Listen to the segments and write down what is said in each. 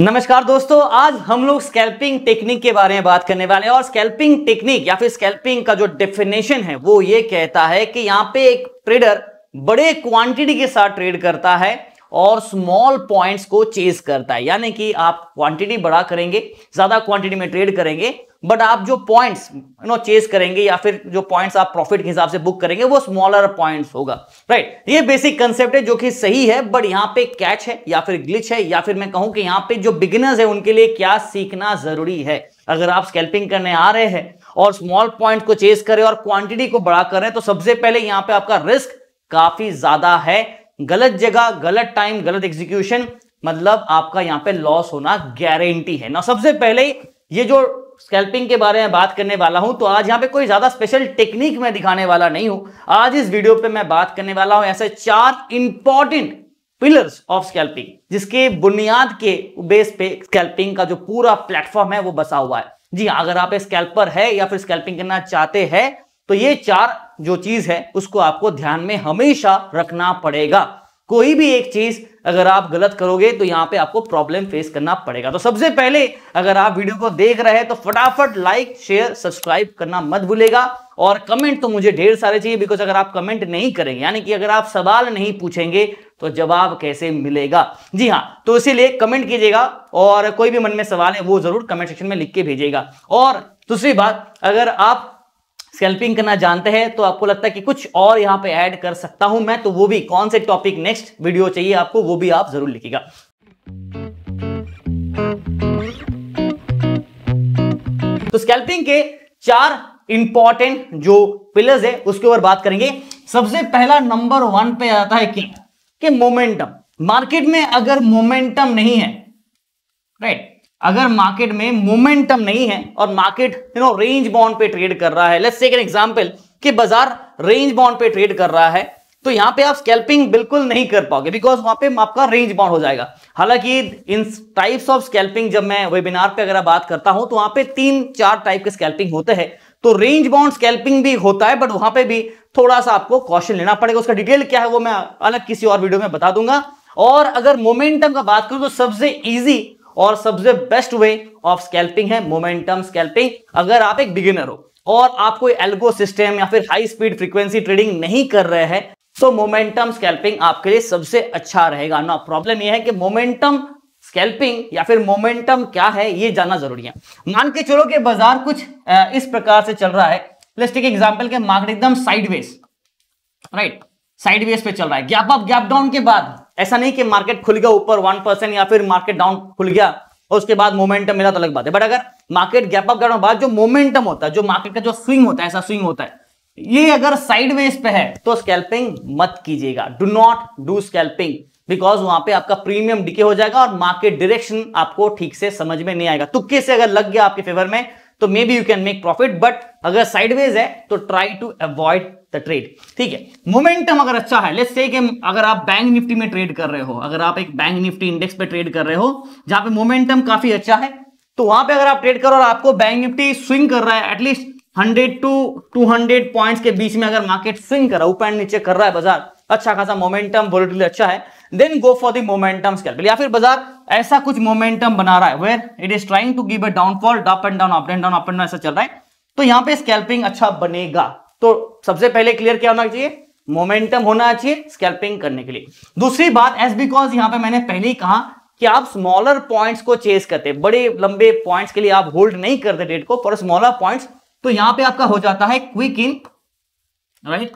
नमस्कार दोस्तों आज हम लोग स्कैल्पिंग टेक्निक के बारे में बात करने वाले हैं और स्कैल्पिंग टेक्निक या फिर स्कैल्पिंग का जो डेफिनेशन है वो ये कहता है कि यहाँ पे एक ट्रेडर बड़े क्वांटिटी के साथ ट्रेड करता है और स्मॉल पॉइंट्स को चेज करता है यानी कि आप क्वांटिटी बड़ा करेंगे ज्यादा क्वांटिटी में ट्रेड करेंगे बट आप जो पॉइंट्स नो चेज करेंगे या फिर जो पॉइंट्स आप प्रॉफिट के हिसाब से बुक करेंगे वो स्मॉलर पॉइंट्स होगा राइट right? ये बेसिक कंसेप्ट है जो कि सही है बट यहां पे कैच है या फिर ग्लिच है या फिर मैं कहूं कि यहां पे जो बिगिनर्स है उनके लिए क्या सीखना जरूरी है अगर आप स्कैल्पिंग करने आ रहे हैं और स्मॉल पॉइंट को चेज करें और क्वांटिटी को बड़ा करें तो सबसे पहले यहां पर आपका रिस्क काफी ज्यादा है गलत जगह गलत टाइम गलत एग्जीक्यूशन मतलब आपका यहां पे लॉस होना गारंटी है ना सबसे पहले ये जो स्कैल्पिंग के बारे में बात करने वाला हूं तो आज यहां पे कोई ज्यादा स्पेशल टेक्निक मैं दिखाने वाला नहीं हूं आज इस वीडियो पे मैं बात करने वाला हूं ऐसे चार इंपॉर्टेंट पिलर्स ऑफ स्कैल्पिंग जिसके बुनियाद के बेस पे स्कैल्पिंग का जो पूरा प्लेटफॉर्म है वो बसा हुआ है जी हाँ, अगर आप स्कैल्पर है या फिर स्कैल्पिंग करना चाहते हैं तो ये चार जो चीज है उसको आपको ध्यान में हमेशा रखना पड़ेगा कोई भी एक चीज अगर आप गलत करोगे तो यहाँ पे आपको प्रॉब्लम फेस करना पड़ेगा तो सबसे पहले अगर आप वीडियो को देख रहे हैं तो फटाफट लाइक शेयर सब्सक्राइब करना मत भूलेगा और कमेंट तो मुझे ढेर सारे चाहिए बिकॉज अगर आप कमेंट नहीं करेंगे यानी कि अगर आप सवाल नहीं पूछेंगे तो जवाब कैसे मिलेगा जी हाँ तो इसीलिए कमेंट कीजिएगा और कोई भी मन में सवाल है वो जरूर कमेंट सेक्शन में लिख के भेजिएगा और दूसरी बात अगर आप स्कैल्पिंग करना जानते हैं तो आपको लगता है कि कुछ और यहाँ पे ऐड कर सकता हूं मैं तो वो भी कौन से टॉपिक नेक्स्ट वीडियो चाहिए आपको वो भी आप जरूर लिखिएगा तो स्कैल्पिंग के चार इंपॉर्टेंट जो पिलर्स है उसके ऊपर बात करेंगे सबसे पहला नंबर वन पे आता है कि, कि मोमेंटम मार्केट में अगर मोमेंटम नहीं है राइट अगर मार्केट में मोमेंटम नहीं है और market you know range bound पे ट्रेड कर रहा है लेट्स एन एग्जांपल कि बाजार रेंज बॉन्ड पे ट्रेड कर रहा है तो यहां पे आप स्कैल्पिंग बिल्कुल नहीं कर पाओगे बिकॉज वहां पे आपका रेंज बाउंड हो जाएगा हालांकि इन टाइप्स ऑफ स्कैल्पिंग जब मैं वेबिनार पे अगर बात करता हूं तो वहां पे तीन चार टाइप के स्कैल्पिंग होते हैं तो रेंज बाउंड स्कैल्पिंग भी होता है बट वहां पे भी थोड़ा सा आपको क्वेश्चन लेना पड़ेगा उसका डिटेल क्या है वो मैं अलग किसी और वीडियो में बता दूंगा और अगर मोमेंटम का बात करूं तो सबसे ईजी और सबसे बेस्ट वे ऑफ स्कैल्पिंग है मोमेंटम स्कैल्पिंग अगर आप एक बिगिनर हो और आप कोई एल्गो सिस्टम या फिर हाई स्पीड फ्रीक्वेंसी ट्रेडिंग नहीं कर रहे हैं तो मोमेंटम स्कैल्पिंग आपके लिए सबसे अच्छा रहेगा ना प्रॉब्लम यह है कि मोमेंटम स्कैल्पिंग या फिर मोमेंटम क्या है ये जानना जरूरी है मान के चलो कि बाजार कुछ इस प्रकार से चल रहा है लेट्स टेक एग्जांपल के मार्केट एकदम साइडवेज राइट साइडवेज पे चल रहा है गैप अप गैप डाउन के बाद ऐसा नहीं कि मार्केट खुल गया ऊपर वन परसेंट या फिर मार्केट डाउन खुल गया और उसके बाद मोमेंटम मिला तो अलग बात है बट अगर मार्केट गैप अप करने के बाद जो मोमेंटम होता है जो मार्केट का जो स्विंग होता है ऐसा स्विंग होता है ये अगर साइडवेज पे है तो स्कैल्पिंग मत कीजिएगा do not do scalping because वहां पे आपका प्रीमियम डिके हो जाएगा और मार्केट डायरेक्शन आपको ठीक से समझ में नहीं आएगा तुक्के से अगर लग गया आपके फेवर में तो maybe you can make profit but अगर साइडवेज है तो try to avoid the trade ठीक है मोमेंटम अगर अच्छा है लेट्स से कि अगर आप बैंक निफ्टी में ट्रेड कर रहे हो अगर आप एक बैंक निफ्टी इंडेक्स पे ट्रेड कर रहे हो जहां पे मोमेंटम काफी अच्छा है तो वहां पे अगर आप ट्रेड करो और आपको बैंक निफ्टी स्विंग कर रहा है at least hundred to two hundred point के बीच में अगर मार्केट स्विंग कर रहा है ऊपर एंड नीचे कर रहा है बाजार अच्छा खासा मोमेंटम वोलेटिलिटी अच्छा है then go for the momentum scalp या फिर बाजार ऐसा कुछ मोमेंटम बना रहा है where it is trying to give a downfall up and down up and down up and down ऐसा चल रहा है तो यहां पे स्कैल्पिंग अच्छा बनेगा तो सबसे पहले क्लियर क्या होना चाहिए मोमेंटम होना चाहिए स्कैल्पिंग करने के लिए दूसरी बात एज बिकॉज यहां पे मैंने पहले ही कहा कि आप स्मॉलर पॉइंट्स को चेस करते बड़े लंबे पॉइंट्स के लिए आप होल्ड नहीं करते डेट को फॉर स्मॉलर पॉइंट्स तो यहां पे आपका हो जाता है quick in right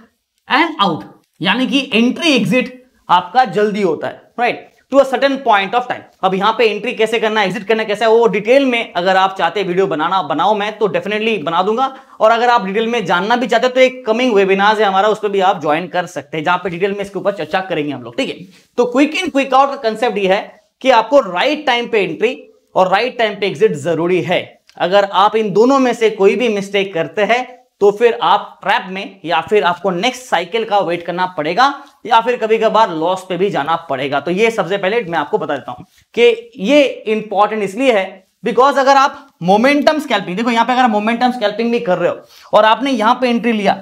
and out यानी कि एंट्री एग्जिट आपका जल्दी होता है right right? To a certain point of time अब यहाँ पे एंट्री कैसे करना है एग्जिट करना कैसे है वो डिटेल में अगर आप चाहते वीडियो बनाना बनाओ मैं तो डेफिनेटली बना दूंगा और अगर आप डिटेल में जानना भी चाहते हो तो एक कमिंग वेबिनार है हमारा उस पर भी आप ज्वाइन कर सकते हैं जहां पर डिटेल में इसके ऊपर चर्चा करेंगे हम लोग ठीक है तो क्विक इन क्विक आउट का कंसेप्ट यह है कि आपको राइट टाइम पे एंट्री और राइट टाइम पे एग्जिट जरूरी है अगर आप इन दोनों में से कोई भी मिस्टेक करते हैं तो फिर आप ट्रैप में या फिर आपको नेक्स्ट साइकिल का वेट करना पड़ेगा या फिर कभी कभार लॉस पे भी जाना पड़ेगा तो ये सबसे पहले मैं आपको बता देता हूं कि ये इंपॉर्टेंट इसलिए है बिकॉज अगर आप मोमेंटम स्कैल्पिंग देखो यहां पे अगर मोमेंटम स्कैल्पिंग भी कर रहे हो और आपने यहां पे एंट्री लिया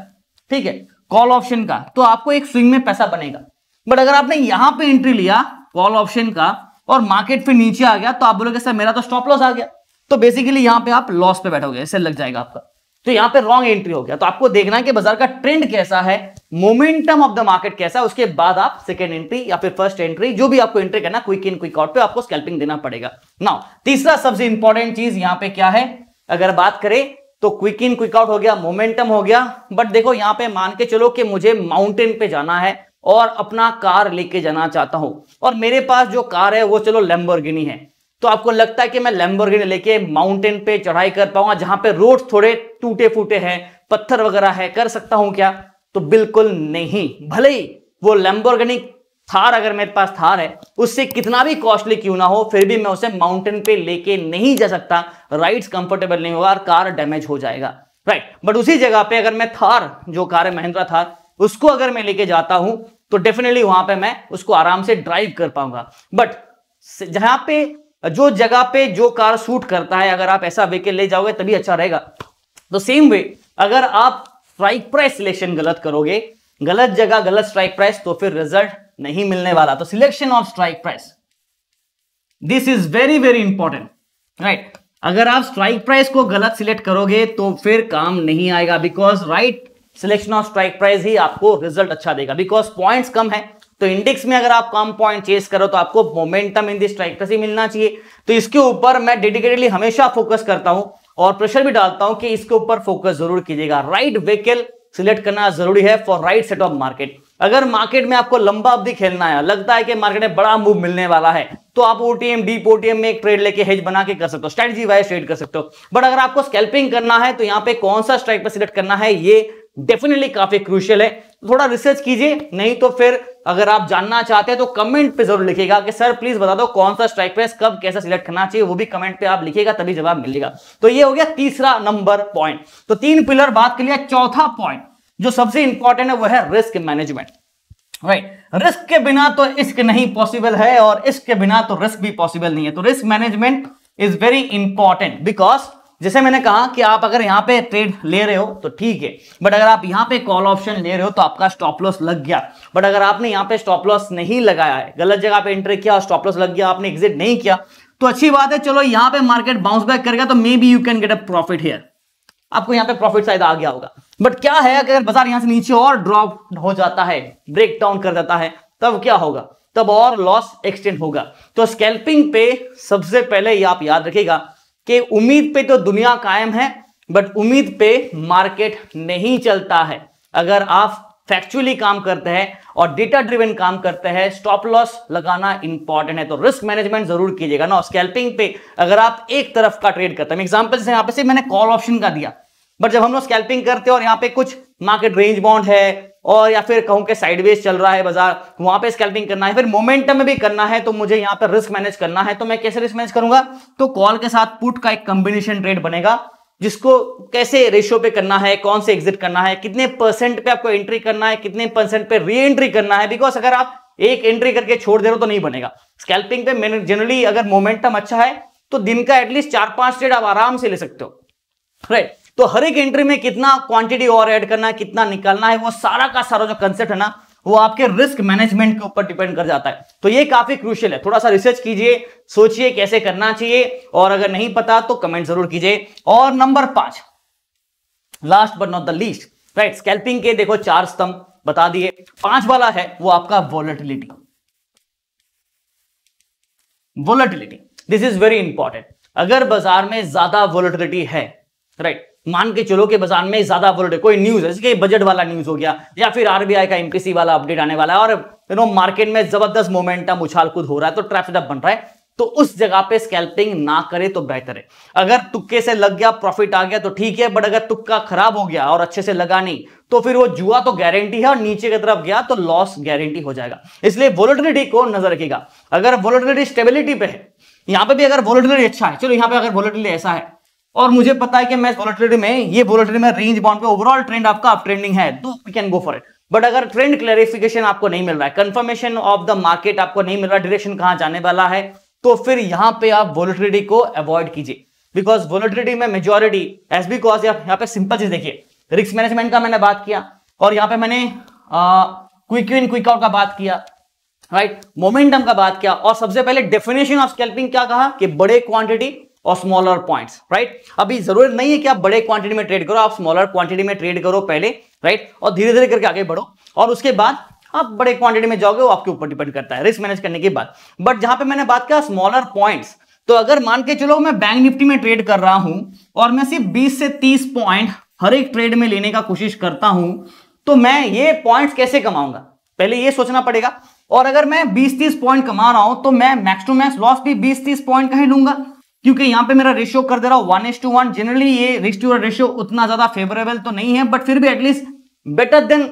ठीक है कॉल ऑप्शन का तो आपको एक स्विंग में पैसा बनेगा बट अगर आपने यहां पे एंट्री लिया कॉल ऑप्शन का और मार्केट फिर नीचे आ गया तो आप बोलोगे सर मेरा तो स्टॉप लॉस आ गया तो बेसिकली यहां पे आप लॉस पे बैठोगे ऐसे लग जाएगा आपका तो यहां पे रॉन्ग एंट्री हो गया तो आपको देखना है कि बाजार का ट्रेंड कैसा है मोमेंटम ऑफ द मार्केट कैसा है उसके बाद आप सेकेंड एंट्री या फिर फर्स्ट एंट्री जो भी आपको एंट्री करना क्विक इन क्विक आउट पे आपको स्कैल्पिंग देना पड़ेगा नाउ तीसरा सबसे इंपॉर्टेंट चीज यहां पे क्या है अगर बात करें तो क्विक इन क्विक आउट हो गया मोमेंटम हो गया बट देखो यहां पर मान के चलो कि मुझे माउंटेन पे जाना है और अपना कार लेके जाना चाहता हूं और मेरे पास जो कार है वो चलो लेम्बोर्गिनी है तो आपको लगता है कि मैं लैम्बोर्गिनी लेके माउंटेन पे चढ़ाई कर पाऊंगा जहां पे रोड थोड़े टूटे फूटे हैं पत्थर वगैरह है कर सकता हूं क्या तो बिल्कुल नहीं भले ही वो लैम्बोर्गिनी थार अगर मेरे पास थार है उससे कितना भी कॉस्टली क्यों ना हो फिर भी मैं उसे माउंटेन पे लेके नहीं जा सकता राइड्स कंफर्टेबल नहीं होगा और कार डैमेज हो जाएगा राइट बट उसी जगह पे अगर मैं थार जो कार है महिंद्रा थार उसको अगर मैं लेके जाता हूं तो डेफिनेटली वहां पे मैं उसको आराम से ड्राइव कर पाऊंगा बट जहां पे जो जगह पे जो कार सूट करता है अगर आप ऐसा व्हीकल ले जाओगे तभी अच्छा रहेगा तो सेम वे अगर आप स्ट्राइक प्राइस सिलेक्शन गलत करोगे गलत जगह गलत स्ट्राइक प्राइस तो फिर रिजल्ट नहीं मिलने वाला तो selection of strike price this is very very important right अगर आप स्ट्राइक प्राइस को गलत सिलेक्ट करोगे तो फिर काम नहीं आएगा because right selection of strike price ही आपको रिजल्ट अच्छा देगा बिकॉज पॉइंट्स कम है तो इंडेक्स में अगर आप कम पॉइंट चेस करो तो आपको मोमेंटम इन दिस ही मिलना चाहिए तो इसके ऊपर मैं डेडिकेटेडली हमेशा फोकस करता हूं और प्रेशर भी डालता हूं कि इसके ऊपर फोकस जरूर कीजिएगा राइट व्हीकल सिलेक्ट करना जरूरी है for right set of market अगर मार्केट में आपको लंबा अवधि खेलना है लगता है कि मार्केट में बड़ा मूव मिलने वाला है तो आप ओटीएम डीप ओटीएम में एक ट्रेड लेके हेज बना के कर सकते हो स्ट्रेटजी वाइज ट्रेड कर सकते हो बट अगर आपको स्कैल्पिंग करना है तो यहाँ पे कौन सा स्ट्राइक पर सिलेक्ट करना है ये डेफिनेटली काफी क्रूशियल है थोड़ा रिसर्च कीजिए नहीं तो फिर अगर आप जानना चाहते हैं तो कमेंट पे जरूर लिखेगा कि सर प्लीज बता दो कौन सा स्ट्राइक प्रेस कब कैसा सिलेक्ट करना चाहिए वो भी कमेंट पे आप लिखिएगा तभी जवाब मिलेगा तो ये हो गया तीसरा नंबर पॉइंट तो तीन पिलर बात कर लिया चौथा पॉइंट जो सबसे इंपॉर्टेंट है वह है रिस्क मैनेजमेंट राइट रिस्क के बिना तो इश्क नहीं पॉसिबल है और इश्क के बिना तो रिस्क भी पॉसिबल नहीं है तो risk management is very important because जैसे मैंने कहा कि आप अगर यहां पे ट्रेड ले रहे हो तो ठीक है बट अगर आप यहां पे कॉल ऑप्शन ले रहे हो तो आपका स्टॉप लॉस लग गया बट अगर आपने यहां पे स्टॉप लॉस नहीं लगाया है गलत जगह पे एंटर किया और स्टॉप लॉस लग गया आपने एग्जिट नहीं किया तो अच्छी बात है चलो यहाँ पे मार्केट बाउंस बैक करेगा तो maybe you can get a profit here आपको यहाँ पे प्रॉफिट शायद आ गया होगा बट क्या है अगर बाजार यहां से नीचे और ड्रॉप हो जाता है ब्रेक डाउन कर जाता है तब क्या होगा तब और लॉस एक्सटेंड होगा तो स्कैल्पिंग पे सबसे पहले ये आप याद रखेगा कि उम्मीद पे तो दुनिया कायम है बट उम्मीद पे मार्केट नहीं चलता है अगर आप फैक्चुअली काम करते हैं और डेटा ड्रिवन काम करते हैं स्टॉप लॉस लगाना इंपॉर्टेंट है तो रिस्क मैनेजमेंट जरूर कीजिएगा ना स्कैल्पिंग पे अगर आप एक तरफ का ट्रेड करते हैं एग्जाम्पल से यहाँ पे से मैंने कॉल ऑप्शन का दिया बट जब हम लोग स्कैल्पिंग करते हैं और यहाँ पे कुछ मार्केट रेंज बॉन्ड है और या फिर कहूं कि साइडवेज चल रहा है बाजार वहां पे स्कैल्पिंग करना है फिर मोमेंटम में भी करना है तो मुझे यहां पर रिस्क मैनेज करना है तो मैं कैसे रिस्क मैनेज करूंगा तो कॉल के साथ पुट का एक कॉम्बिनेशन ट्रेड बनेगा जिसको कैसे रेशियो पे करना है कौन से एग्जिट करना है कितने परसेंट पे आपको एंट्री करना है कितने परसेंट पे री एंट्री करना है बिकॉज अगर आप एक एंट्री करके छोड़ दे रहे हो तो नहीं बनेगा स्कैल्पिंग पे जनरली अगर मोमेंटम अच्छा है तो दिन का एटलीस्ट चार पांच ट्रेड आप आराम से ले सकते हो राइट right. तो हर एक एंट्री में कितना क्वांटिटी और ऐड करना है कितना निकालना है वो सारा का सारा जो कंसेप्ट है ना वो आपके रिस्क मैनेजमेंट के ऊपर डिपेंड कर जाता है तो ये काफी क्रूशियल है थोड़ा सा रिसर्च कीजिए सोचिए कैसे करना चाहिए और अगर नहीं पता तो कमेंट जरूर कीजिए और नंबर पांच last but not the least right scalping के देखो चार स्तंभ बता दिए पांच वाला है वो आपका volatility volatility this is very important अगर बाजार में ज्यादा वॉलेटिलिटी है राइट मान के चलो कि बाजार में ज्यादा बोल कोई न्यूज जैसे बजट वाला न्यूज हो गया या फिर आरबीआई का एमपीसी वाला अपडेट आने वाला है और यू नो मार्केट में जबरदस्त मोमेंटम उछाल कूद हो रहा है तो ट्रैफिक बन रहा है तो उस जगह पे स्कैल्पिंग ना करे तो बेहतर है अगर तुक्के से लग गया प्रॉफिट आ गया तो ठीक है बट अगर तुक्का खराब हो गया और अच्छे से लगा नहीं तो फिर वो जुआ तो गारंटी है और नीचे की तरफ गया तो लॉस गारंटी हो जाएगा इसलिए वोलिडिलिटी को नजर रखेगा अगर वोलिडिलिटी स्टेबिलिटी पे है यहां पे भी अगर वोलिडिलिटी अच्छा है चलो यहां पे अगर वोलिडिलिटी ऐसा है और मुझे पता है कि मैं वोलेटिलिटी में ये वोलेटिलिटी में रेंज बाउंड पे ओवरऑल ट्रेंड आपका अप ट्रेंडिंग है तो we can go for it but अगर ट्रेंड क्लेरिफिकेशन आपको नहीं मिल रहा है कंफर्मेशन ऑफ द मार्केट आपको नहीं मिल रहा डायरेक्शन कहां जाने वाला है तो फिर यहां पे आप वोलेटिलिटी को अवॉइड कीजिए बिकॉज वोलेटिलिटी में मेजोरिटी एस बी कॉज यहाँ पे सिंपल चीज देखिए रिस्क मैनेजमेंट का मैंने बात किया और यहाँ पे मैंने क्विक इन क्विक आउट का बात किया राइट right? मोमेंटम का बात किया और सबसे पहले डेफिनेशन ऑफ स्कैल्पिंग क्या कहा कि बड़े क्वांटिटी और स्मॉलर पॉइंट्स राइट अभी जरूरत नहीं है कि आप बड़े क्वांटिटी में ट्रेड करो आप स्मॉलर क्वांटिटी में ट्रेड करो पहले राइट और धीरे धीरे करके आगे बढ़ो और उसके बाद आप बड़े क्वांटिटी में जाओगे वो आपके ऊपर डिपेंड करता है रिस्क मैनेज करने के बाद बट जहां पे मैंने बात किया स्मॉलर पॉइंट्स तो अगर मान के चलो मैं बैंक निफ्टी में ट्रेड कर रहा हूं और मैं सिर्फ बीस से तीस पॉइंट हर एक ट्रेड में लेने का कोशिश करता हूं तो मैं ये पॉइंट कैसे कमाऊंगा पहले ये सोचना पड़ेगा और अगर मैं 20-30 पॉइंट कमा रहा हूं तो मैं मैक्स टू मैक्स लॉस भी 20-30 पॉइंट का ही लूंगा क्योंकि यहां पे मेरा रेशियो कर दे रहा one is to one generally ये रेशियो रेशियो उतना ज्यादा फेवरेबल तो नहीं है बट फिर भी एटलीस्ट बेटर देन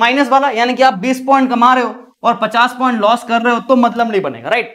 माइनस वाला यानी कि आप 20 पॉइंट कमा रहे हो और 50 पॉइंट लॉस कर रहे हो तो मतलब नहीं बनेगा राइट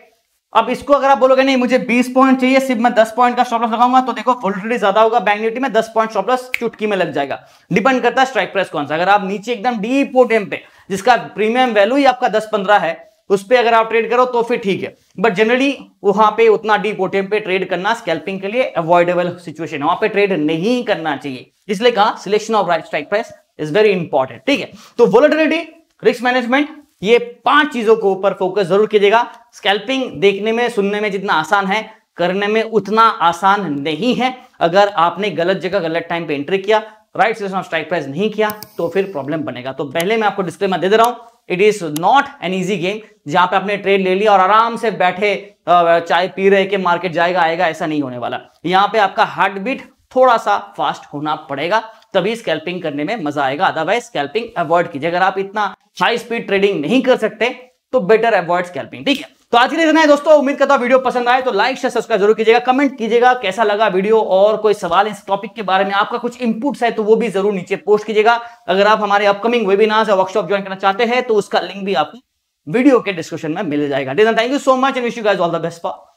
अब इसको अगर आप बोलोगे नहीं मुझे 20 पॉइंट चाहिए सिर्फ मैं 10 पॉइंट का स्टॉपलस लगाऊंगा तो देखो वोल्टिटी ज्यादा होगा बैंक निफ्टी में 10 पॉइंट स्टॉपलस चुटकी में लग जाएगा डिपेंड करता है स्ट्राइक प्राइस कौन सा अगर आप नीचे एकदम डीप टेम पे जिसका प्रीमियम वैल्यू ही आपका दस पंद्रह है उस पर अगर आप ट्रेड करो तो फिर ठीक है बट जनरली वहां पे उतना डीप ओटीएम पे ट्रेड करना स्कैल्पिंग के लिए अवॉइडेबल सिचुएशन है वहां पे ट्रेड नहीं करना चाहिए इसलिए कहा selection of right strike price is very important ठीक है तो वोलेटिलिटी रिस्क मैनेजमेंट ये पांच चीजों के ऊपर फोकस जरूर कीजिएगा स्कैल्पिंग देखने में सुनने में जितना आसान है करने में उतना आसान नहीं है अगर आपने गलत जगह गलत टाइम पे एंट्री किया right selection of strike price नहीं किया तो फिर प्रॉब्लम बनेगा तो पहले मैं आपको में दे दे रहा हूं it is not an easy game जहां पे आपने ट्रेड ले लिया और आराम से बैठे चाय पी रहे के मार्केट जाएगा आएगा ऐसा नहीं होने वाला यहाँ पे आपका हार्ट बीट थोड़ा सा फास्ट होना पड़ेगा तभी स्कैल्पिंग करने में मजा आएगा अदरवाइज स्कैल्पिंग अवॉइड कीजिए अगर आप इतना हाई स्पीड ट्रेडिंग नहीं कर सकते तो बेटर अवॉइड स्कैल्पिंग ठीक है तो आज के लिए इतना है दोस्तों उम्मीद करता हूं वीडियो पसंद आए तो लाइक शेयर सब्सक्राइब जरूर कीजिएगा कमेंट कीजिएगा कैसा लगा वीडियो और कोई सवाल इस टॉपिक के बारे में आपका कुछ इनपुट्स है तो वो भी जरूर नीचे पोस्ट कीजिएगा अगर आप हमारे अपकमिंग वेबिनार्स या वर्कशॉप ज्वाइन करना चाहते हैं तो उसका लिंक भी आपको वीडियो के डिस्क्रिप्शन में मिल जाएगा thank you so much and wish you guys all the best for